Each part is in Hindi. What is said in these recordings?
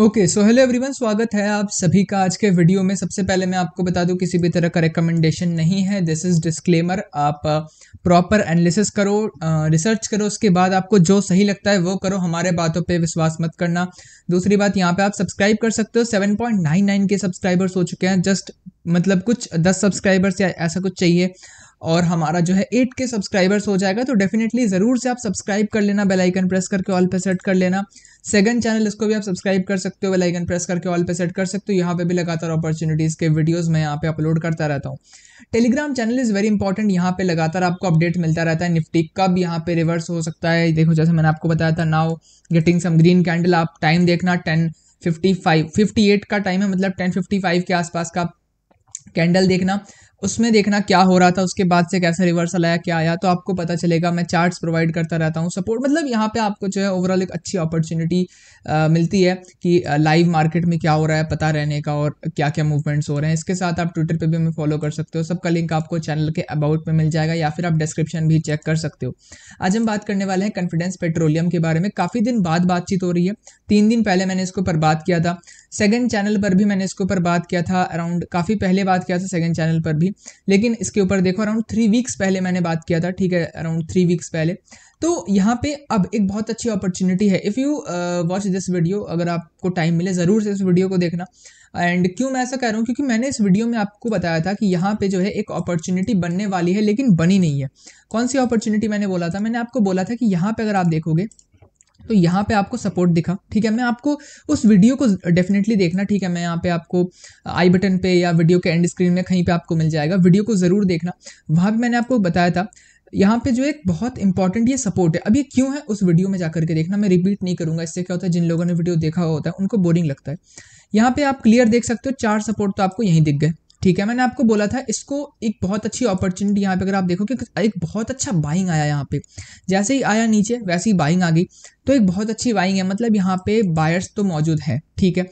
ओके सो हेलो एवरीवन स्वागत है आप सभी का आज के वीडियो में सबसे पहले मैं आपको बता दूं किसी भी तरह का रिकमेंडेशन नहीं है दिस इज़ डिस्क्लेमर आप प्रॉपर uh, एनालिसिस करो रिसर्च uh, करो उसके बाद आपको जो सही लगता है वो करो हमारे बातों पे विश्वास मत करना दूसरी बात यहाँ पे आप सब्सक्राइब कर सकते हो सेवन के सब्सक्राइबर्स हो चुके हैं जस्ट मतलब कुछ दस सब्सक्राइबर्स या ऐसा कुछ चाहिए और हमारा जो है एट के सब्सक्राइबर्स हो जाएगा तो डेफिनेटली ज़रूर से आप सब्सक्राइब कर लेना बेल आइकन प्रेस करके ऑल पे सेट कर लेना सेकंड चैनल इसको भी आप सब्सक्राइब कर सकते हो बेल आइकन प्रेस करके ऑल पे सेट कर सकते हो यहाँ पे भी लगातार अपॉर्चुनिटीज़ के वीडियोज़ मैं यहाँ पे अपलोड करता रहता हूँ Telegram channel is very important यहाँ पे लगातार आपको अपडेट मिलता रहता है निफ्टी कब यहाँ पे रिवर्स हो सकता है देखो जैसे मैंने आपको बताया था now getting some green candle आप टाइम देखना ten fifty five fifty eight का टाइम है मतलब टेन फिफ्टी फाइव के आसपास का कैंडल देखना उसमें देखना क्या हो रहा था उसके बाद से कैसा रिवर्सल आया क्या आया तो आपको पता चलेगा मैं चार्ट्स प्रोवाइड करता रहता हूँ सपोर्ट मतलब यहाँ पे आपको जो है ओवरऑल एक अच्छी अपॉर्चुनिटी मिलती है कि लाइव मार्केट में क्या हो रहा है पता रहने का और क्या क्या मूवमेंट्स हो रहे हैं इसके साथ आप ट्विटर पर भी हमें फॉलो कर सकते हो सबका लिंक आपको चैनल के अबाउट में मिल जाएगा या फिर आप डिस्क्रिप्शन भी चेक कर सकते हो आज हम बात करने वाले हैं कॉन्फिडेंस पेट्रोलियम के बारे में काफ़ी दिन बाद बातचीत हो रही है तीन दिन पहले मैंने इसके ऊपर बात किया था सेकंड चैनल पर भी मैंने इसके ऊपर बात किया था अराउंड काफ़ी पहले बात किया था सेकंड चैनल पर भी लेकिन इसके ऊपर देखो अराउंड थ्री वीक्स पहले मैंने बात किया था ठीक है अराउंड थ्री वीक्स पहले तो यहाँ पे अब एक बहुत अच्छी अपॉर्चुनिटी है if you watch this video अगर आपको टाइम मिले ज़रूर से इस वीडियो को देखना एंड क्यों मैं ऐसा कह रहा हूँ क्योंकि मैंने इस वीडियो में आपको बताया था कि यहाँ पे जो है एक अपॉर्चुनिटी बनने वाली है लेकिन बनी नहीं है कौन सी अपॉर्चुनिटी मैंने बोला था मैंने आपको बोला था कि यहाँ पे अगर आप देखोगे तो यहाँ पे आपको सपोर्ट दिखा ठीक है मैं आपको उस वीडियो को डेफिनेटली देखना ठीक है मैं यहाँ पे आपको आई बटन पे या वीडियो के एंड स्क्रीन में कहीं पे आपको मिल जाएगा वीडियो को ज़रूर देखना वहाँ भी मैंने आपको बताया था यहाँ पे जो एक बहुत इंपॉर्टेंट ये सपोर्ट है अब ये क्यों है उस वीडियो में जाकर के देखना मैं रिपीट नहीं करूँगा इससे क्या होता है जिन लोगों ने वीडियो देखा हुआ होता है उनको बोरिंग लगता है यहाँ पे आप क्लियर देख सकते हो चार सपोर्ट तो आपको यहीं दिख गए ठीक है मैंने आपको बोला था इसको एक बहुत अच्छी अपॉर्चुनिटी यहाँ पे अगर आप कि एक बहुत अच्छा बाइंग आया यहाँ पे जैसे ही आया नीचे वैसे ही बाइंग आ गई तो एक बहुत अच्छी बाइंग है मतलब यहाँ पे बायर्स तो मौजूद है ठीक है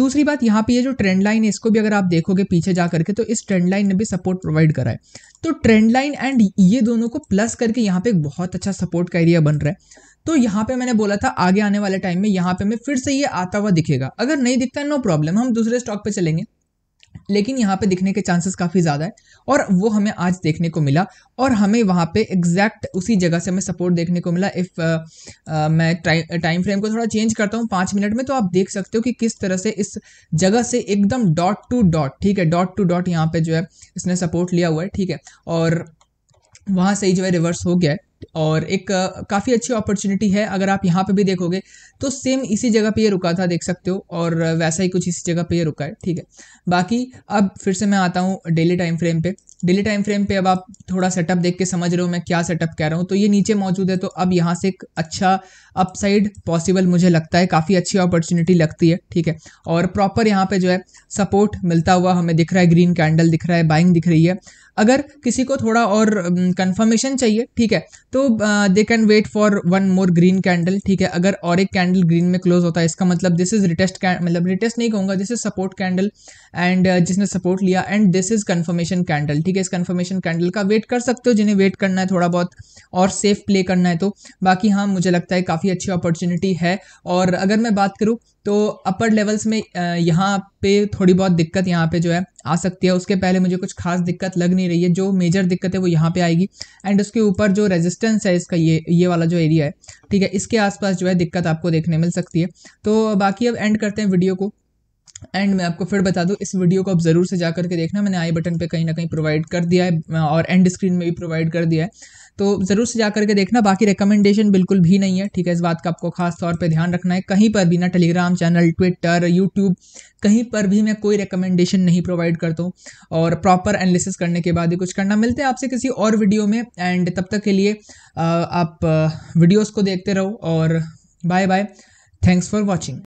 दूसरी बात यहाँ पे ये यह जो ट्रेंड लाइन है इसको भी अगर आप देखोगे पीछे जा करके तो इस ट्रेंड लाइन ने भी सपोर्ट प्रोवाइड करा है तो ट्रेंड लाइन एंड ये दोनों को प्लस करके यहाँ पे एक बहुत अच्छा सपोर्ट का एरिया बन रहा है तो यहाँ पे मैंने बोला था आगे आने वाले टाइम में यहाँ पे मैं फिर से ये आता हुआ दिखेगा अगर नहीं दिखता नो प्रॉब्लम हम दूसरे स्टॉक पे चलेंगे लेकिन यहाँ पे दिखने के चांसेस काफ़ी ज़्यादा है और वो हमें आज देखने को मिला और हमें वहाँ पे एग्जैक्ट उसी जगह से हमें सपोर्ट देखने को मिला इफ़ uh, uh, मैं टाइम फ्रेम uh, को थोड़ा चेंज करता हूँ पाँच मिनट में तो आप देख सकते हो कि किस तरह से इस जगह से एकदम डॉट टू डॉट ठीक है डॉट टू डॉट यहाँ पर जो है इसने सपोर्ट लिया हुआ है ठीक है और वहाँ से ही जो है रिवर्स हो गया है और एक काफ़ी अच्छी अपॉर्चुनिटी है अगर आप यहाँ पे भी देखोगे तो सेम इसी जगह पे ये रुका था देख सकते हो और वैसा ही कुछ इसी जगह पे ये रुका है ठीक है बाकी अब फिर से मैं आता हूँ डेली टाइम फ्रेम पे डेली टाइम फ्रेम पे अब आप थोड़ा सेटअप देख के समझ रहे हो मैं क्या सेटअप कह रहा हूँ तो ये नीचे मौजूद है तो अब यहाँ से एक अच्छा अपसाइड पॉसिबल मुझे लगता है काफ़ी अच्छी अपॉर्चुनिटी लगती है ठीक है और प्रॉपर यहाँ पर जो है सपोर्ट मिलता हुआ हमें दिख रहा है ग्रीन कैंडल दिख रहा है बाइंग दिख रही है अगर किसी को थोड़ा और कंफर्मेशन चाहिए ठीक है तो they can wait for one more green candle ठीक है अगर और एक कैंडल ग्रीन में क्लोज होता है इसका मतलब दिस इज रिटेस्ट मतलब रिटेस्ट नहीं कहूंगा this is support candle and जिसने सपोर्ट लिया and this is confirmation candle ठीक है इस कन्फर्मेशन कैंडल का वेट कर सकते हो जिन्हें वेट करना है थोड़ा बहुत और सेफ प्ले करना है तो बाकी हाँ मुझे लगता है काफ़ी अच्छी अपॉर्चुनिटी है और अगर मैं बात करूँ तो अपर लेवल्स में यहाँ पे थोड़ी बहुत दिक्कत यहाँ पे जो है आ सकती है उसके पहले मुझे कुछ खास दिक्कत लग नहीं रही है जो मेजर दिक्कत है वो यहाँ पे आएगी एंड उसके ऊपर जो रेजिस्टेंस है इसका ये ये वाला जो एरिया है ठीक है इसके आसपास जो है दिक्कत आपको देखने मिल सकती है तो बाकी अब एंड करते हैं वीडियो को एंड मैं आपको फिर बता दूँ इस वीडियो को आप ज़रूर से जा करके देखना मैंने आई बटन पे कहीं ना कहीं प्रोवाइड कर दिया है और एंड स्क्रीन में भी प्रोवाइड कर दिया है तो ज़रूर से जा के देखना बाकी रिकमेंडेशन बिल्कुल भी नहीं है ठीक है इस बात का आपको खास तौर पे ध्यान रखना है कहीं पर भी ना टेलीग्राम चैनल ट्विटर यूट्यूब कहीं पर भी मैं कोई रिकमेंडेशन नहीं प्रोवाइड करता हूँ और प्रॉपर एनालिसिस करने के बाद ही कुछ करना मिलते हैं आपसे किसी और वीडियो में एंड तब तक के लिए आप वीडियोज़ को देखते रहो और bye bye thanks for watching